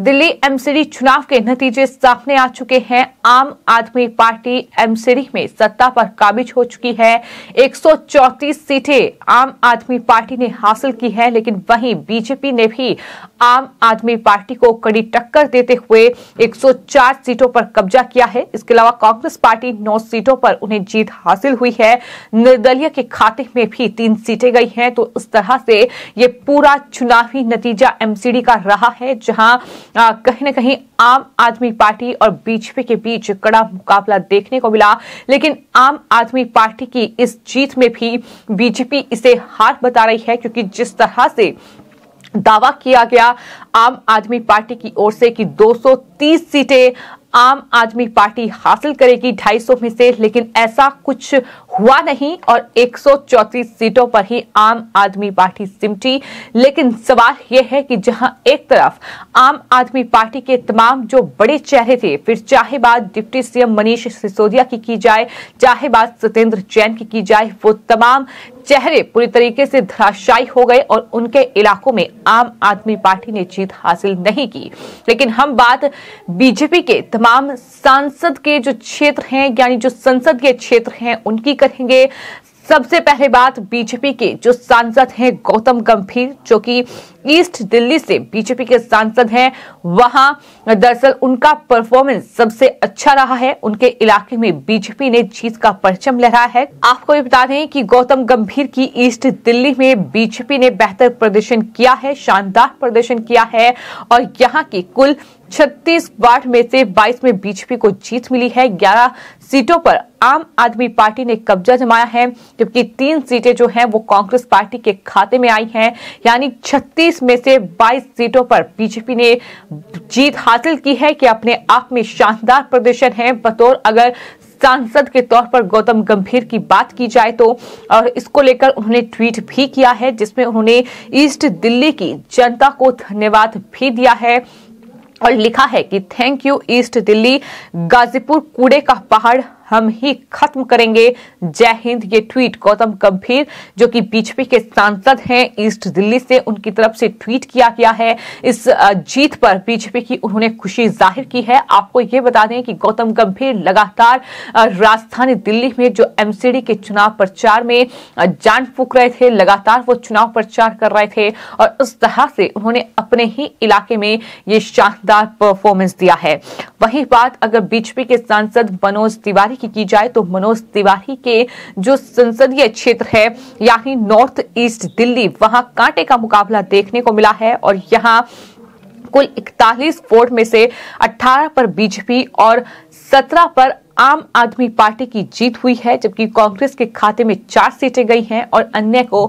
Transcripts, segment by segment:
Delhi MCD चुनाव के नतीजे सामने आ चुके हैं आम आदमी पार्टी एमसीडी में सत्ता पर काबिज हो चुकी है 134 सीटें आम आदमी पार्टी ने हासिल की है लेकिन वहीं बीजेपी ने भी आम आदमी पार्टी को कड़ी टक्कर देते हुए 104 सीटों पर कब्जा किया है इसके अलावा कांग्रेस पार्टी 9 सीटों पर उन्हें जीत हासिल हुई है निर्दलीय के खाते में भी तीन सीटें गई हैं तो इस तरह से ये पूरा चुनावी नतीजा एमसीडी का रहा है जहां कहीं ना कहीं आम आदमी पार्टी और बीजेपी के बीच कड़ा मुकाबला देखने को मिला लेकिन आम आदमी पार्टी की इस जीत में भी बीजेपी इसे हार बता रही है क्योंकि जिस तरह से दावा किया गया आम आदमी पार्टी की ओर से कि 230 सीटें आम आदमी पार्टी हासिल करेगी सौ में से लेकिन ऐसा कुछ हुआ नहीं और एक सीटों पर ही आम आदमी पार्टी सिमटी लेकिन सवाल यह है कि जहां एक तरफ आम आदमी पार्टी के तमाम जो बड़े चेहरे थे फिर चाहे बात डिप्टी सीएम मनीष सिसोदिया की की जाए चाहे बात सत्येंद्र जैन की की जाए वो तमाम चेहरे पूरी तरीके से धराशायी हो गए और उनके इलाकों में आम आदमी पार्टी ने जीत हासिल नहीं की लेकिन हम बात बीजेपी के तमाम तमाम सांसद के जो क्षेत्र हैं यानी जो संसदीय क्षेत्र हैं उनकी करेंगे सबसे पहले बात बीजेपी के जो सांसद हैं गौतम गंभीर जो कि ईस्ट दिल्ली से बीजेपी के सांसद हैं वहां दरअसल उनका परफॉर्मेंस सबसे अच्छा रहा है उनके इलाके में बीजेपी ने जीत का परचम लहराया है आपको भी बता दें कि गौतम गंभीर की ईस्ट दिल्ली में बीजेपी ने बेहतर प्रदर्शन किया है शानदार प्रदर्शन किया है और यहाँ की कुल 36 वार्ड में से 22 में बीजेपी को जीत मिली है 11 सीटों पर आम आदमी पार्टी ने कब्जा जमाया है जबकि तीन सीटें जो हैं वो कांग्रेस पार्टी के खाते में आई हैं यानी 19 में से 22 सीटों पर बीजेपी ने जीत हासिल की है कि अपने आप में शानदार प्रदर्शन है बतौर अगर सांसद के तौर पर गौतम गंभीर की बात की जाए तो और इसको लेकर उन्होंने ट्वीट भी किया है जिसमें उन्होंने ईस्ट दिल्ली की जनता को धन्यवाद भी दिया है और लिखा है कि thank you East Delhi Ghazipur कूड़े का पहाड़ हम ही खत्म करेंगे जय हिंद ये ट्वीट गौतम गंभीर जो कि बीजेपी के सांसद हैं ईस्ट दिल्ली से उनकी तरफ से ट्वीट किया गया है इस जीत पर बीजेपी की उन्होंने खुशी जाहिर की है आपको यह बता दें कि गौतम गंभीर लगातार राजधानी दिल्ली में जो एमसीडी के चुनाव प्रचार में जान फूक रहे थे लगातार वो चुनाव प्रचार कर रहे थे और उस तरह से उन्होंने अपने ही इलाके में ये शानदार परफॉर्मेंस दिया है वही बात अगर बीजेपी के सांसद मनोज तिवारी की की जाए तो मनोज तिवारी के जो संसदीय क्षेत्र है यानी नॉर्थ ईस्ट दिल्ली वहां कांटे का मुकाबला देखने को मिला है और यहां कुल 41 वोट में से 18 पर बीजेपी और सत्रह पर आम आदमी पार्टी की जीत हुई है जबकि कांग्रेस के खाते में चार सीटें गई हैं और अन्य को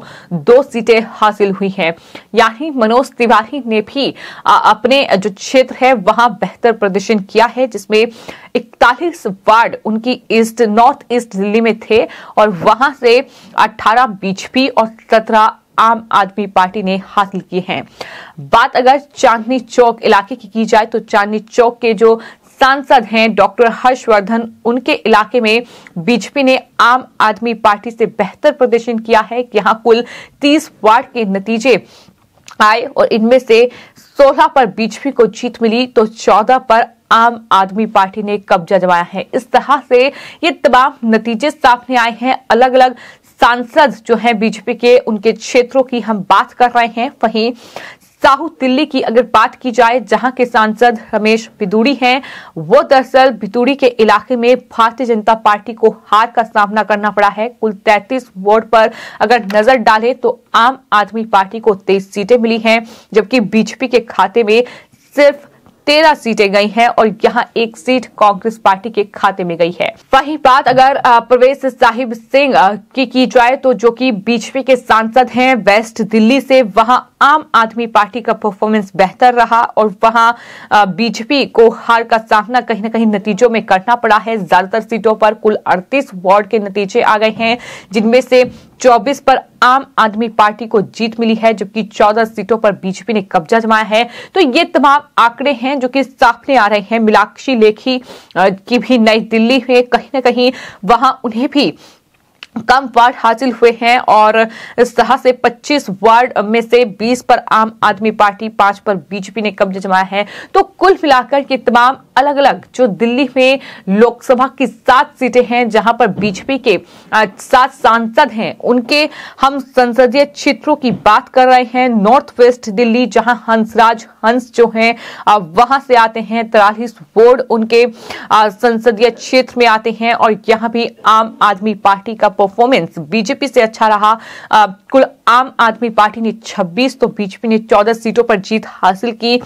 दो सीटें हासिल हुई हैं यानी मनोज तिवारी ने भी अपने जो क्षेत्र है वहां बेहतर प्रदर्शन किया है जिसमें इकतालीस वार्ड उनकी ईस्ट नॉर्थ ईस्ट दिल्ली में थे और वहां से 18 बीजेपी और 17 आम आदमी पार्टी ने हासिल किए हैं बात अगर चांदनी चौक इलाके की की जाए तो चांदनी चौक के जो सांसद हैं डॉक्टर हर्षवर्धन उनके इलाके में बीजेपी ने आम आदमी पार्टी से बेहतर प्रदर्शन किया है यहाँ कुल 30 वार्ड के नतीजे आए और इनमें से 16 पर बीजेपी को जीत मिली तो 14 पर आम आदमी पार्टी ने कब्जा जमाया है इस तरह से ये तमाम नतीजे सामने आए हैं अलग अलग सांसद जो हैं बीजेपी के उनके क्षेत्रों की हम बात कर रहे हैं वहीं साहू दिल्ली की अगर बात की जाए जहां के सांसद रमेश भिदूडी हैं वो दरअसल भिदूड़ी के इलाके में भारतीय जनता पार्टी को हार का सामना करना पड़ा है कुल 33 वार्ड पर अगर नजर डालें तो आम आदमी पार्टी को तेईस सीटें मिली हैं जबकि बीजेपी के खाते में सिर्फ तेरह सीटें गई हैं और यहाँ एक सीट कांग्रेस पार्टी के खाते में गई है वहीं बात अगर प्रवेश साहिब सिंह की की जाए तो जो कि बीजेपी के सांसद हैं वेस्ट दिल्ली से वहां आम आदमी पार्टी का परफॉर्मेंस बेहतर रहा और वहां बीजेपी को हार का सामना कहीं ना कहीं नतीजों में करना पड़ा है ज्यादातर सीटों पर कुल अड़तीस वार्ड के नतीजे आ गए हैं जिनमें से चौबीस पर आम आदमी पार्टी को जीत मिली है जबकि 14 सीटों पर बीजेपी ने कब्जा जमाया है तो ये तमाम आंकड़े हैं जो कि सामने आ रहे हैं मिलाक्षी लेखी की भी नई दिल्ली में कहीं ना कहीं वहां उन्हें भी कम वार्ड हासिल हुए हैं और इस से 25 वार्ड में से 20 पर आम आदमी पार्टी पांच पर बीजेपी ने कब्जा जमाया है तो कुल मिलाकर ये तमाम अलग अलग जो दिल्ली में लोकसभा की सात सीटें हैं जहां पर बीजेपी के सात सांसद हैं उनके हम संसदीय क्षेत्रों की बात कर रहे हैं नॉर्थ वेस्ट दिल्ली जहां हंसराज हंस जो हैं वहां से आते हैं तराहिस बोर्ड उनके संसदीय क्षेत्र में आते हैं और यहाँ भी आम आदमी पार्टी का परफॉर्मेंस बीजेपी से अच्छा रहा कुल आम आदमी पार्टी ने छब्बीस तो बीजेपी ने चौदह सीटों पर जीत हासिल की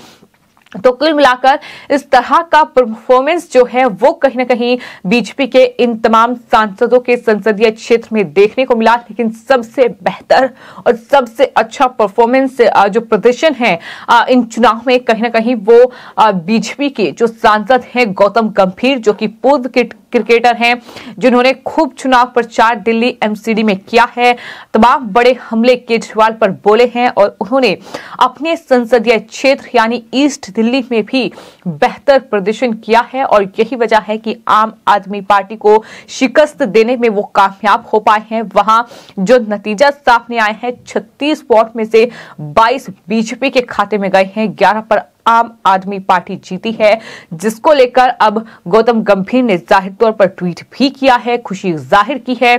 तो कुल मिलाकर इस तरह का परफॉर्मेंस जो है वो कहीं ना कहीं बीजेपी के इन तमाम सांसदों के संसदीय क्षेत्र में देखने को मिला लेकिन सबसे बेहतर और सबसे अच्छा परफॉर्मेंस जो प्रदर्शन है इन चुनाव में कहीं ना कहीं वो बीजेपी के जो सांसद हैं गौतम गंभीर जो कि पूर्व के क्रिकेटर हैं जिन्होंने खूब चुनाव प्रचार दिल्ली एमसीडी में किया है तमाम बड़े हमले केजरीवाल पर बोले हैं और उन्होंने अपने संसदीय क्षेत्र यानी ईस्ट दिल्ली में भी बेहतर प्रदर्शन किया है और यही वजह है कि आम आदमी पार्टी को शिकस्त देने में वो कामयाब हो पाए हैं वहां जो नतीजा सामने आए हैं छत्तीस वोट में से बाईस बीजेपी के खाते में गए हैं ग्यारह पर आम आदमी पार्टी जीती है जिसको लेकर अब गौतम गंभीर ने जाहिर तौर पर ट्वीट भी किया है खुशी जाहिर की है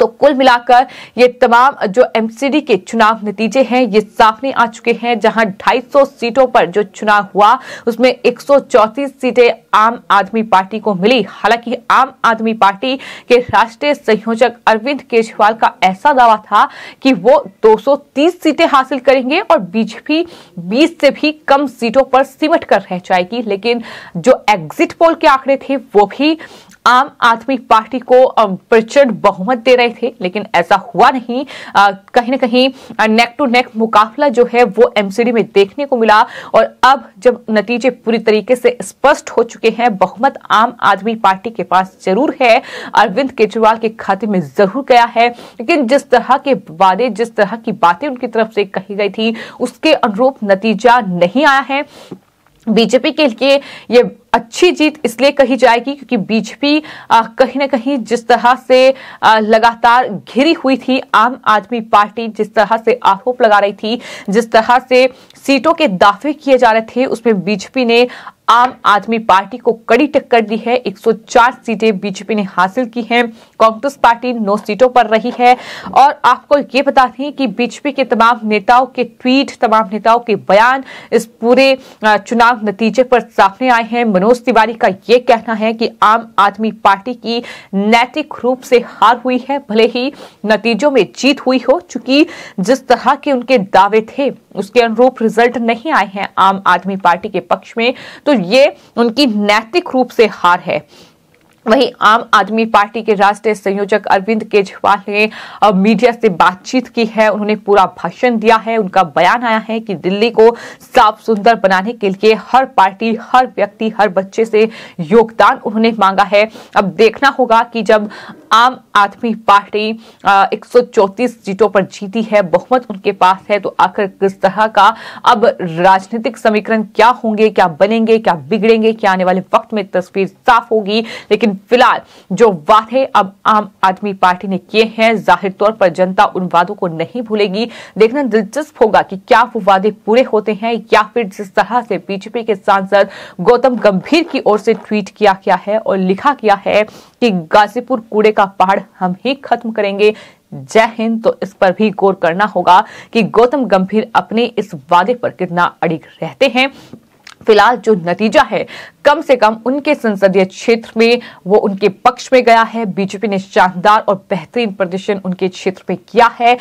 तो कुल मिलाकर ये तमाम जो एमसीडी के चुनाव नतीजे हैं ये सामने आ चुके हैं जहां 250 सीटों पर जो चुनाव हुआ उसमें एक सीटें आम आदमी पार्टी को मिली हालांकि आम आदमी पार्टी के राष्ट्रीय संयोजक अरविंद केजरीवाल का ऐसा दावा था कि वो 230 सीटें हासिल करेंगे और बीजेपी 20 से भी कम सीटों पर सिमट कर रह जाएगी लेकिन जो एग्जिट पोल के आंकड़े थे वो भी आम आदमी पार्टी को प्रचंड बहुमत दे रहे थे लेकिन ऐसा हुआ नहीं कहीं ना कहीं नेक टू नेक मुकाबला जो है वो एमसीडी में देखने को मिला और अब जब नतीजे पूरी तरीके से स्पष्ट हो चुके हैं बहुमत आम आदमी पार्टी के पास जरूर है अरविंद केजरीवाल के खाते में जरूर गया है लेकिन जिस तरह के वादे जिस तरह की बातें उनकी तरफ से कही गई थी उसके अनुरूप नतीजा नहीं आया है बीजेपी के लिए ये अच्छी जीत इसलिए कही जाएगी क्योंकि बीजेपी कहीं ना कहीं जिस तरह से लगातार घिरी हुई थी आम आदमी पार्टी जिस तरह से आरोप लगा रही थी जिस तरह से सीटों के दावे किए जा रहे थे उसमें बीजेपी ने आम आदमी पार्टी को कड़ी टक्कर दी है 104 सीटें बीजेपी ने हासिल की हैं कांग्रेस पार्टी नौ सीटों पर रही है और आपको ये बता दें कि बीजेपी के तमाम नेताओं के ट्वीट तमाम नेताओं के बयान इस पूरे चुनाव नतीजे पर सामने आए हैं मनोज तिवारी का ये कहना है कि आम आदमी पार्टी की नैतिक रूप से हार हुई है भले ही नतीजों में जीत हुई हो चूंकि जिस तरह के उनके दावे थे उसके अनुरूप रिजल्ट नहीं आए हैं आम आदमी पार्टी के पक्ष में तो ये उनकी नैतिक रूप से हार है वहीं आम आदमी पार्टी के राष्ट्रीय संयोजक अरविंद केजरीवाल ने मीडिया से बातचीत की है उन्होंने पूरा भाषण दिया है उनका बयान आया है कि दिल्ली को साफ सुंदर बनाने के लिए हर पार्टी हर व्यक्ति हर बच्चे से योगदान उन्होंने मांगा है अब देखना होगा कि जब आम आदमी पार्टी एक सीटों पर जीती है बहुमत उनके पास है तो आखिर किस तरह का अब राजनीतिक समीकरण क्या होंगे क्या बनेंगे क्या बिगड़ेंगे क्या आने वाले वक्त में तस्वीर साफ होगी लेकिन फिलहाल जो वादे अब आम आदमी पार्टी ने किए हैं जाहिर तौर पर जनता उन वादों को नहीं भूलेगी देखना दिलचस्प होगा कि क्या वो वादे पूरे होते हैं या फिर जिस तरह से बीजेपी के सांसद गौतम गंभीर की ओर से ट्वीट किया गया है और लिखा गया है कि गाजीपुर कूड़े का पहाड़ हम ही खत्म करेंगे जय हिंद तो इस पर भी गौर करना होगा कि गौतम गंभीर अपने इस वादे पर कितना अड़िग रहते हैं फिलहाल जो नतीजा है कम से कम उनके संसदीय क्षेत्र में वो उनके पक्ष में गया है बीजेपी ने शानदार और बेहतरीन प्रदर्शन उनके क्षेत्र में किया है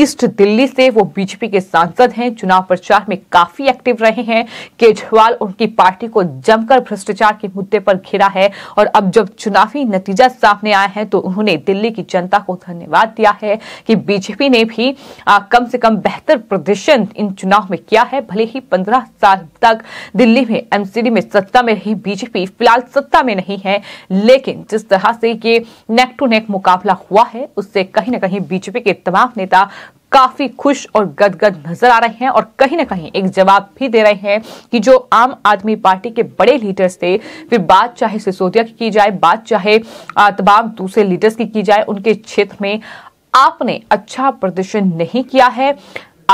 ईस्ट दिल्ली से वो बीजेपी के सांसद हैं चुनाव प्रचार में काफी एक्टिव रहे हैं केजरीवाल उनकी पार्टी को जमकर भ्रष्टाचार के मुद्दे पर घिरा है और अब जब चुनावी नतीजा सामने आया है तो उन्होंने दिल्ली की जनता को धन्यवाद दिया है कि बीजेपी ने भी आ, कम से कम बेहतर प्रदर्शन इन चुनाव में किया है भले ही पंद्रह साल तक दिल्ली में एमसीडी में सत्ता में रही बीजेपी फिलहाल सत्ता में नहीं है लेकिन जिस तरह से ये नेक टू नेक मुकाबला हुआ है उससे कहीं ना कहीं बीजेपी के तमाम नेता काफी खुश और गदगद नजर आ रहे हैं और कहीं ना कहीं एक जवाब भी दे रहे हैं कि जो आम आदमी पार्टी के बड़े लीडर्स थे फिर बात चाहे सिसोदिया की की जाए बात चाहे तमाम दूसरे लीडर्स की की जाए उनके क्षेत्र में आपने अच्छा प्रदर्शन नहीं किया है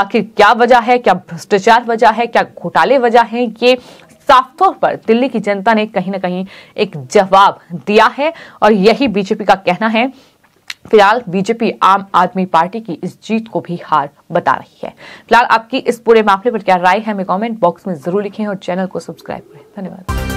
आखिर क्या वजह है क्या भ्रष्टाचार वजह है क्या घोटाले वजह है ये साफ तौर पर दिल्ली की जनता ने कहीं ना कहीं एक जवाब दिया है और यही बीजेपी का कहना है फिलहाल बीजेपी आम आदमी पार्टी की इस जीत को भी हार बता रही है फिलहाल आपकी इस पूरे मामले पर क्या राय है हमें कमेंट बॉक्स में जरूर लिखें और चैनल को सब्सक्राइब करें धन्यवाद